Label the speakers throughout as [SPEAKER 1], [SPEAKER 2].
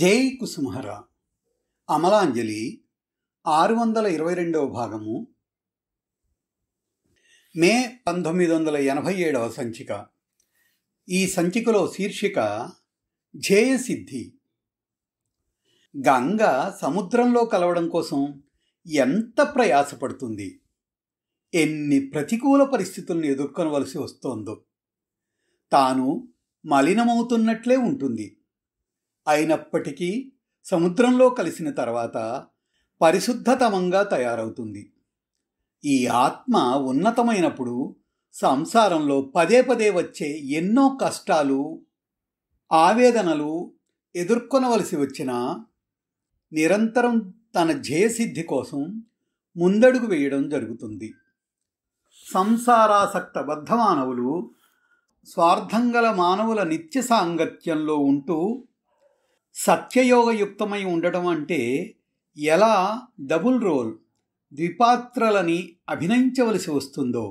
[SPEAKER 1] జై కుసుమహర అమలాంజలి ఆరు వందల ఇరవై రెండవ భాగము మే పంతొమ్మిది వందల ఎనభై ఏడవ సంచిక ఈ సంచికలో శీర్షిక జయసిద్ధి గంగ సముద్రంలో కలవడం కోసం ఎంత ప్రయాసపడుతుంది ఎన్ని ప్రతికూల పరిస్థితులను ఎదుర్కొనవలసి వస్తోందో తాను మలినమవుతున్నట్లే ఉంటుంది అయినప్పటికీ సముద్రంలో కలిసిన తర్వాత పరిశుద్ధతమంగా తయారవుతుంది ఈ ఆత్మ ఉన్నతమైనప్పుడు సంసారంలో పదే పదే వచ్చే ఎన్నో కష్టాలు ఆవేదనలు ఎదుర్కొనవలసి వచ్చిన నిరంతరం తన జయసిద్ధి కోసం ముందడుగు వేయడం జరుగుతుంది సంసారాసక్త బద్ధ మానవులు స్వార్థంగల మానవుల నిత్య సాంగత్యంలో ఉంటూ సత్యయోగయుక్తమై ఉండడం అంటే ఎలా డబుల్ రోల్ ద్విపాత్రలని అభినయించవలసి వస్తుందో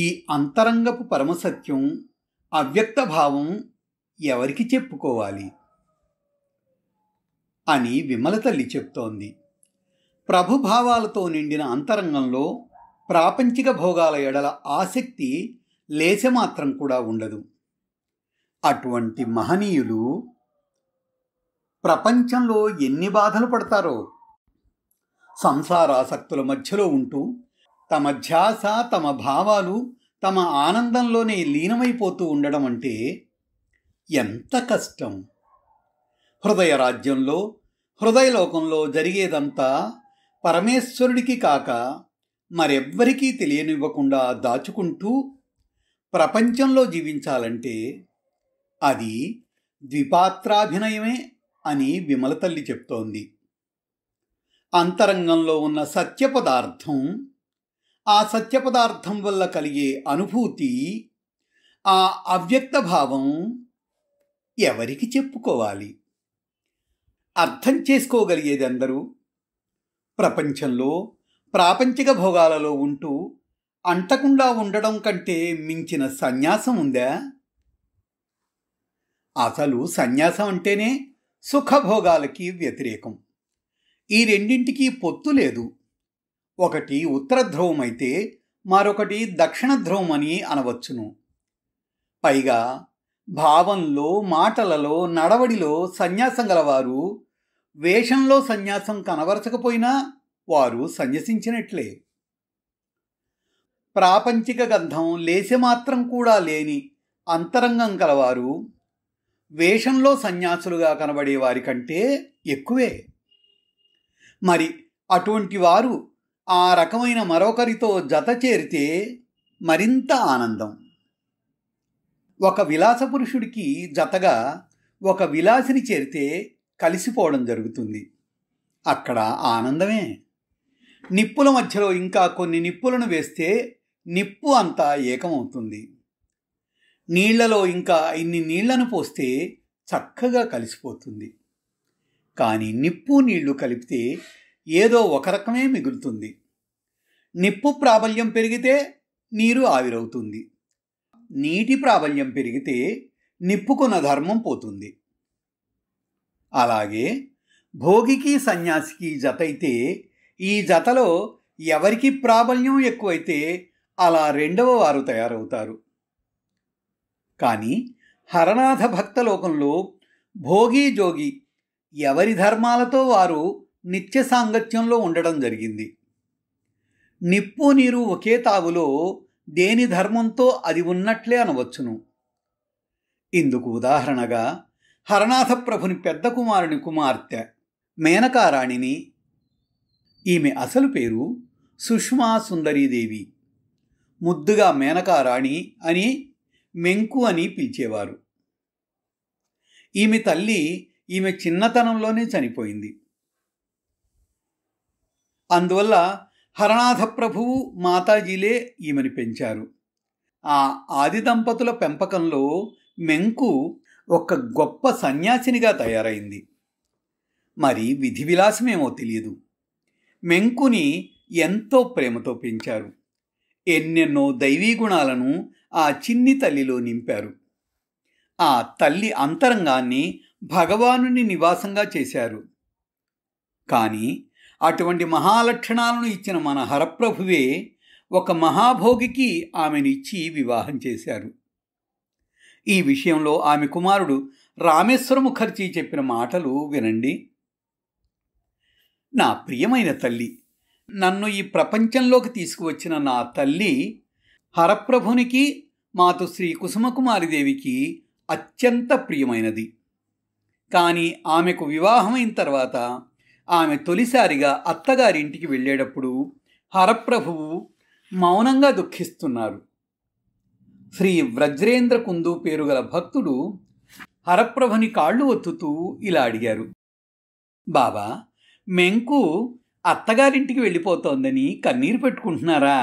[SPEAKER 1] ఈ అంతరంగపు పరమసత్యం అవ్యక్త భావం ఎవరికి చెప్పుకోవాలి అని విమల తల్లి చెప్తోంది ప్రభుభావాలతో నిండిన అంతరంగంలో ప్రాపంచిక భోగాల ఎడల ఆసక్తి లేచమాత్రం కూడా ఉండదు అటువంటి మహనీయులు ప్రపంచంలో ఎన్ని బాధలు పడతారో సంసారాసక్తుల మధ్యలో ఉంటూ తమ ధ్యాస తమ భావాలు తమ ఆనందంలోనే లీనమైపోతూ ఉండడం అంటే ఎంత కష్టం హృదయ రాజ్యంలో హృదయలోకంలో జరిగేదంతా పరమేశ్వరుడికి కాక మరెవ్వరికీ తెలియనివ్వకుండా దాచుకుంటూ ప్రపంచంలో జీవించాలంటే అది ద్విపాత్రాభినయమే అని విమల తల్లి చెప్తోంది అంతరంగంలో ఉన్న సత్యపదార్థం ఆ సత్యపదార్థం వల్ల కలిగే అనుభూతి ఆ అవ్యక్త భావం ఎవరికి చెప్పుకోవాలి అర్థం చేసుకోగలిగేది అందరూ ప్రపంచంలో ప్రాపంచిక భోగాలలో ఉంటూ అంటకుండా ఉండడం కంటే మించిన సన్యాసం ఉందా అసలు సన్యాసం అంటేనే సుఖభోగాలకి వ్యతిరేకం ఈ రెండింటికి పొత్తు లేదు ఒకటి ఉత్తర ధ్రువం అయితే మరొకటి దక్షిణ ధ్రువం అని అనవచ్చును పైగా భావంలో మాటలలో నడవడిలో సన్యాసం గలవారు వేషంలో సన్యాసం కనబరచకపోయినా వారు సన్యసించినట్లే ప్రాపంచిక గంధం లేసే మాత్రం కూడా లేని అంతరంగం కలవారు వేషంలో సన్యాసులుగా కనబడే వారికంటే ఎక్కువే మరి అటువంటి వారు ఆ రకమైన మరొకరితో జత చేరితే మరింత ఆనందం ఒక విలాస పురుషుడికి జతగా ఒక విలాసిని చేరితే కలిసిపోవడం జరుగుతుంది అక్కడ ఆనందమే నిప్పుల మధ్యలో ఇంకా కొన్ని నిప్పులను వేస్తే నిప్పు అంతా ఏకమవుతుంది నీళ్లలో ఇంకా ఇన్ని నీళ్లను పోస్తే చక్కగా కలిసిపోతుంది కానీ నిప్పు నీళ్లు కలిపితే ఏదో ఒక రకమే మిగులుతుంది నిప్పు ప్రాబల్యం పెరిగితే నీరు ఆవిరవుతుంది నీటి ప్రాబల్యం పెరిగితే నిప్పుకున్న ధర్మం పోతుంది అలాగే భోగికి సన్యాసికి జత అయితే ఈ జతలో ఎవరికి ప్రాబల్యం ఎక్కువైతే అలా రెండవ వారు తయారవుతారు కానీ హరనాథ భక్త లోకంలో భోగి జోగి ఎవరి ధర్మాలతో వారు నిత్య సాంగత్యంలో ఉండడం జరిగింది నిప్పు నీరు ఒకే తావులో దేని ధర్మంతో అది ఉన్నట్లే అనవచ్చును ఇందుకు ఉదాహరణగా హరనాథ ప్రభుని పెద్ద కుమారుని కుమార్తె మేనకారాణిని ఈమె అసలు పేరు సుష్మా సుందరీదేవి ముద్దుగా మేనకారాణి అని మెంకు అని పిలిచేవారు ఈమె తల్లి ఈమె చిన్నతనంలోనే చనిపోయింది అందువల్ల హరణాథ ప్రభువు మాతాజీలే ఈమెను పెంచారు ఆ ఆది దంపతుల పెంపకంలో మెంకు ఒక గొప్ప సన్యాసినిగా తయారైంది మరి విధి విలాసమేమో తెలియదు మెంకుని ఎంతో ప్రేమతో పెంచారు ఎన్నెన్నో దైవీ గుణాలను ఆ చిన్ని తల్లిలో నింపారు ఆ తల్లి అంతరంగాన్ని భగవానుని నివాసంగా చేశారు కానీ అటువంటి మహాలక్షణాలను ఇచ్చిన మన హరప్రభువే ఒక మహాభోగికి ఆమెనిచ్చి వివాహం చేశారు ఈ విషయంలో ఆమె కుమారుడు రామేశ్వర ముఖర్జీ చెప్పిన మాటలు వినండి నా ప్రియమైన తల్లి నన్ను ఈ ప్రపంచంలోకి తీసుకువచ్చిన నా తల్లి హరప్రభునికి మాతు శ్రీ కుసుమకుమారిదేవికి అత్యంత ప్రియమైనది కానీ ఆమెకు వివాహమైన తర్వాత ఆమె తొలిసారిగా అత్తగారింటికి వెళ్ళేటప్పుడు హరప్రభువు మౌనంగా దుఃఖిస్తున్నారు శ్రీ వ్రజ్రేంద్ర కుందు పేరుగల భక్తుడు హరప్రభుని కాళ్ళు ఒత్తుతూ ఇలా అడిగారు బాబా మెంకు అత్తగారింటికి వెళ్ళిపోతోందని కన్నీరు పెట్టుకుంటున్నారా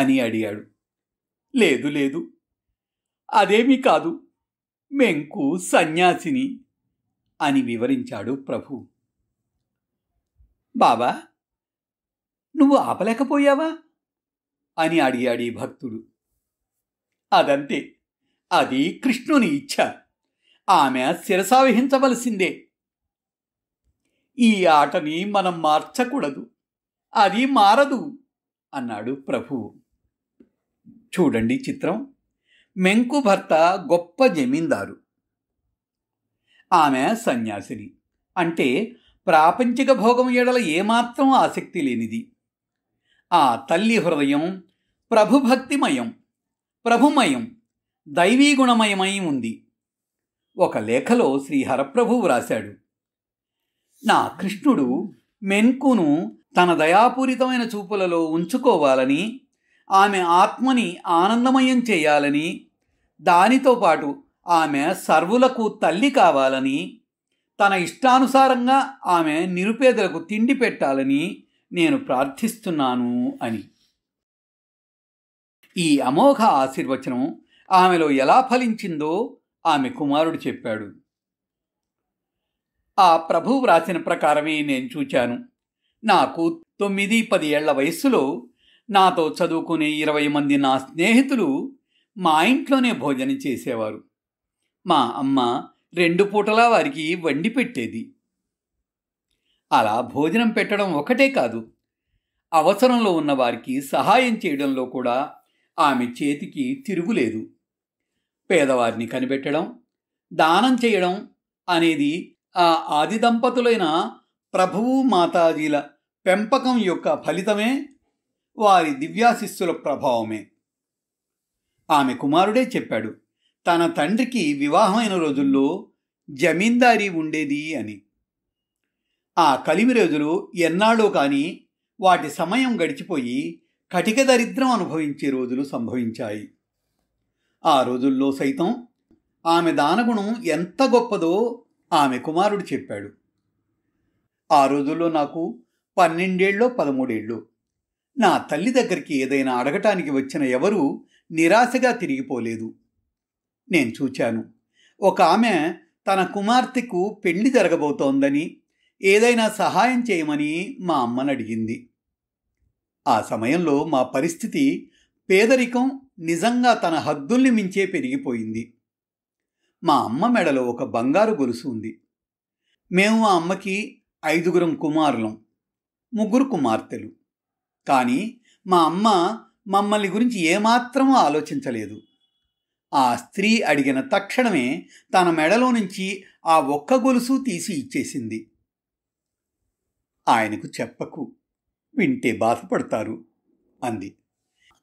[SPEAKER 1] అని అడిగాడు లేదు లేదు అదేమీ కాదు మెంకు సన్యాసిని అని వివరించాడు ప్రభు బాబా నువ్వు ఆపలేకపోయావా అని అడిగాడు ఈ భక్తుడు అదంతే అది కృష్ణుని ఇచ్చ ఆమె శిరసావహించవలసిందే ఈ ఆటని మనం మార్చకూడదు అది మారదు అన్నాడు ప్రభువు చూడండి చిత్రం మెంకు భర్త గొప్ప జమీందారు ఆమె సన్యాసిని అంటే ప్రాపంచిక భోగం ఏడల ఏమాత్రం ఆసక్తి లేనిది ఆ తల్లి హృదయం ప్రభుభక్తిమయం ప్రభుమయం దైవీగుణమయమై ఉంది ఒక లేఖలో శ్రీ వ్రాశాడు నా కృష్ణుడు మెన్కును తన దయాపూరితమైన చూపులలో ఉంచుకోవాలని ఆమె ఆత్మని ఆనందమయం చేయాలని దానితో పాటు ఆమె సర్వులకు తల్లి కావాలని తన ఇష్టానుసారంగా ఆమె నిరుపేదలకు తిండి పెట్టాలని నేను ప్రార్థిస్తున్నాను అని ఈ అమోఘ ఆశీర్వచనం ఆమెలో ఎలా ఫలించిందో ఆమె కుమారుడు చెప్పాడు ఆ ప్రభువు వ్రాసిన ప్రకారమే నేను చూచాను నాకు తొమ్మిది పది ఏళ్ల వయస్సులో నాతో చదువుకునే ఇరవై మంది నా స్నేహితులు మా ఇంట్లోనే భోజనం చేసేవారు మా అమ్మ రెండు పూటలా వారికి వండి పెట్టేది అలా భోజనం పెట్టడం ఒకటే కాదు అవసరంలో ఉన్న వారికి సహాయం చేయడంలో కూడా ఆమె చేతికి తిరుగులేదు పేదవారిని కనిపెట్టడం దానం చేయడం అనేది ఆ ఆది దంపతులైన ప్రభువు మాతాజీల పెంపకం యొక్క ఫలితమే వారి దివ్యాశిస్సుల ప్రభావమే ఆమె కుమారుడే చెప్పాడు తన తండ్రికి వివాహమైన రోజుల్లో జమీందారీ ఉండేది అని ఆ కలిమి రోజులు ఎన్నాడో కానీ వాటి సమయం గడిచిపోయి కటిక దరిద్రం అనుభవించే రోజులు సంభవించాయి ఆ రోజుల్లో సైతం ఆమె దానగుణం ఎంత గొప్పదో ఆమె కుమారుడు చెప్పాడు ఆ రోజుల్లో నాకు పన్నెండేళ్ళు పదమూడేళ్ళు నా తల్లి దగ్గరికి ఏదైనా అడగటానికి వచ్చిన ఎవరూ నిరాశగా తిరిగిపోలేదు నేను చూచాను ఒక ఆమె తన కుమార్తెకు పెళ్లి జరగబోతోందని ఏదైనా సహాయం చేయమని మా అమ్మను అడిగింది ఆ సమయంలో మా పరిస్థితి పేదరికం నిజంగా తన హద్దుల్ని మించే పెరిగిపోయింది మా అమ్మ మెడలో ఒక బంగారు గొలుసు ఉంది మేము మా అమ్మకి ఐదుగురం కుమారులం ముగ్గురు కుమార్తెలు కానీ మా అమ్మ మమ్మల్ని గురించి ఏమాత్రం ఆలోచించలేదు ఆ స్త్రీ అడిగిన తక్షణమే తన మెడలో నుంచి ఆ ఒక్క గొలుసు తీసి ఇచ్చేసింది ఆయనకు చెప్పకు వింటే బాధపడతారు అంది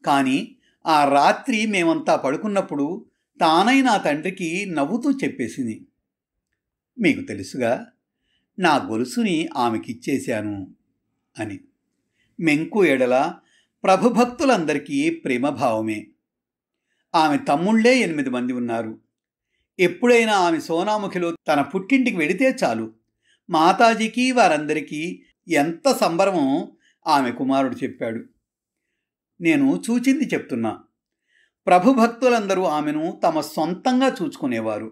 [SPEAKER 1] కానీ ఆ రాత్రి మేమంతా పడుకున్నప్పుడు తానై నా తండ్రికి నవ్వుతూ చెప్పేసింది మీకు తెలుసుగా నా గొలుసుని ఆమెకిచ్చేశాను అని మెంకు ఎడల ప్రభుభక్తులందరికీ ప్రేమభావమే ఆమె తమ్ముళ్లే ఎనిమిది మంది ఉన్నారు ఎప్పుడైనా ఆమె సోనాముఖిలో తన పుట్టింటికి వెడితే చాలు మాతాజీకి వారందరికీ ఎంత సంబరమో ఆమె కుమారుడు చెప్పాడు నేను చూచింది చెప్తున్నా ప్రభుభక్తులందరూ ఆమెను తమ సొంతంగా చూచుకునేవారు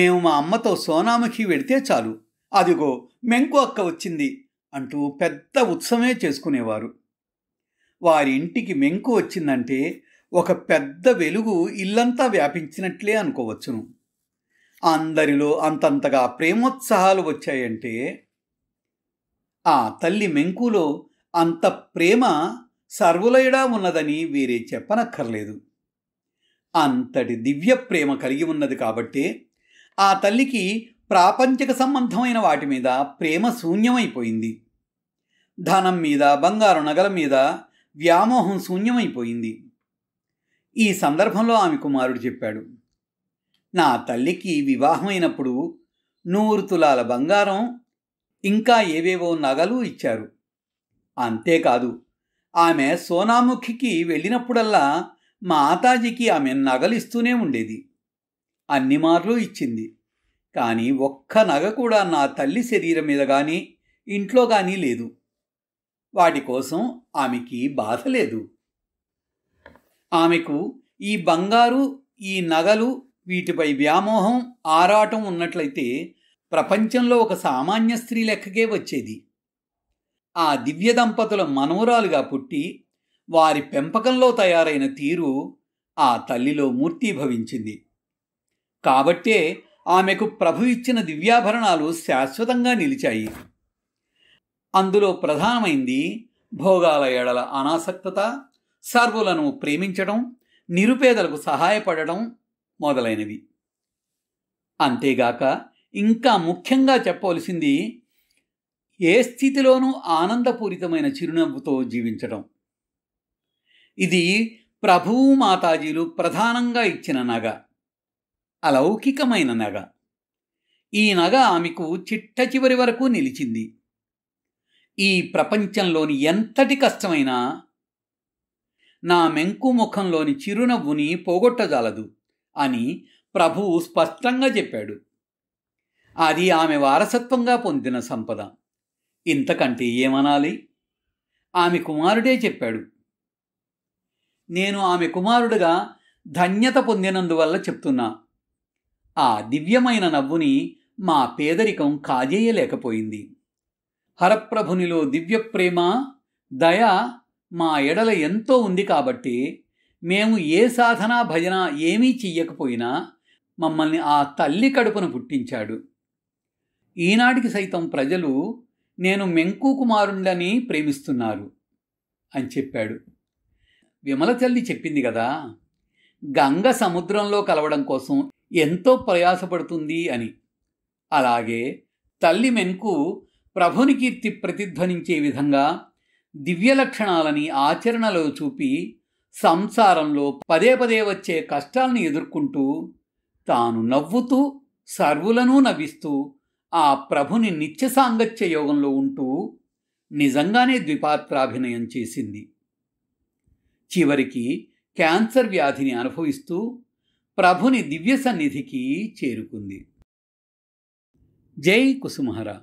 [SPEAKER 1] మేము మా అమ్మతో సోనాముఖి వెడితే చాలు అదిగో మెంకు అక్క వచ్చింది అంటూ పెద్ద ఉత్సవమే చేసుకునేవారు వారి ఇంటికి మెంకు వచ్చిందంటే ఒక పెద్ద వెలుగు ఇల్లంతా వ్యాపించినట్లే అనుకోవచ్చును అందరిలో అంతంతగా ప్రేమోత్సాహాలు వచ్చాయంటే ఆ తల్లి మెంకులో అంత ప్రేమ సర్వులయడా ఉన్నదని వీరే చెప్పనక్కర్లేదు అంతటి దివ్య ప్రేమ కలిగి ఉన్నది కాబట్టే ఆ తల్లికి ప్రాపంచిక సంబంధమైన వాటి మీద ప్రేమ శూన్యమైపోయింది ధనం మీద బంగారు నగల మీద వ్యామోహం శూన్యమైపోయింది ఈ సందర్భంలో ఆమె కుమారుడు చెప్పాడు నా తల్లికి వివాహమైనప్పుడు నూరు తులాల బంగారం ఇంకా ఏవేవో నగలు ఇచ్చారు అంతేకాదు ఆమె సోనాముఖికి వెళ్ళినప్పుడల్లా మాతాజీకి ఆమె నగలు ఇస్తూనే ఉండేది అన్ని మార్లు ఇచ్చింది కానీ ఒక్క నగ కూడా నా తల్లి శరీరం మీద కానీ ఇంట్లో కానీ లేదు వాటి కోసం ఆమెకి బాధ లేదు ఆమెకు ఈ బంగారు ఈ నగలు వీటిపై వ్యామోహం ఆరాటం ఉన్నట్లయితే ప్రపంచంలో ఒక సామాన్య స్త్రీ లెక్కకే వచ్చేది ఆ దివ్య దంపతుల మనోరాలుగా పుట్టి వారి పెంపకంలో తయారైన తీరు ఆ తల్లిలో మూర్తిభవించింది కాబట్టే ఆమెకు ప్రభు ఇచ్చిన దివ్యాభరణాలు శాశ్వతంగా నిలిచాయి అందులో ప్రధానమైంది భోగాల ఎడల అనాసక్తత సర్వులను ప్రేమించడం నిరుపేదలకు సహాయపడడం మొదలైనవి అంతేగాక ఇంకా ముఖ్యంగా చెప్పవలసింది ఏ స్థితిలోనూ ఆనందపూరితమైన చిరునవ్వుతో జీవించడం ఇది ప్రభువు మాతాజీలు ప్రధానంగా ఇచ్చిన నగ అలౌకికమైన నగ ఈ నగ ఆమెకు చిట్ట చివరి వరకు నిలిచింది ఈ ప్రపంచంలోని ఎంతటి కష్టమైనా నా మెంకు ముఖంలోని చిరునవ్వుని పోగొట్టజాలదు అని ప్రభువు స్పష్టంగా చెప్పాడు అది ఆమె వారసత్వంగా పొందిన సంపద ఇంతకంటే ఏమనాలి ఆమె కుమారుడే చెప్పాడు నేను ఆమె కుమారుడుగా ధన్యత పొందినందువల్ల చెప్తున్నా ఆ దివ్యమైన నవ్వుని మా పేదరికం కాజేయలేకపోయింది హరప్రభునిలో దివ్య ప్రేమ దయ మా ఎడల ఎంతో ఉంది కాబట్టి మేము ఏ సాధన భజన ఏమీ చెయ్యకపోయినా మమ్మల్ని ఆ తల్లి కడుపున పుట్టించాడు ఈనాటికి సైతం ప్రజలు నేను మెంకు కుమారుండని ప్రేమిస్తున్నారు అని చెప్పాడు విమల తల్లి చెప్పింది కదా గంగ సముద్రంలో కలవడం కోసం ఎంతో ప్రయాసపడుతుంది అని అలాగే తల్లి మెన్కు ప్రభుని కీర్తి ప్రతిధ్వనించే విధంగా దివ్య లక్షణాలని ఆచరణలో చూపి సంసారంలో పదే పదే వచ్చే కష్టాలను ఎదుర్కొంటూ తాను నవ్వుతూ సర్వులను నవ్విస్తూ ఆ ప్రభుని నిత్య సాంగత్య యోగంలో ఉంటూ నిజంగానే ద్విపాత్రాభినయం చేసింది చివరికి క్యాన్సర్ వ్యాధిని అనుభవిస్తూ ప్రభుని దివ్య సన్నిధికి చేరుకుంది జై కుసుమహరా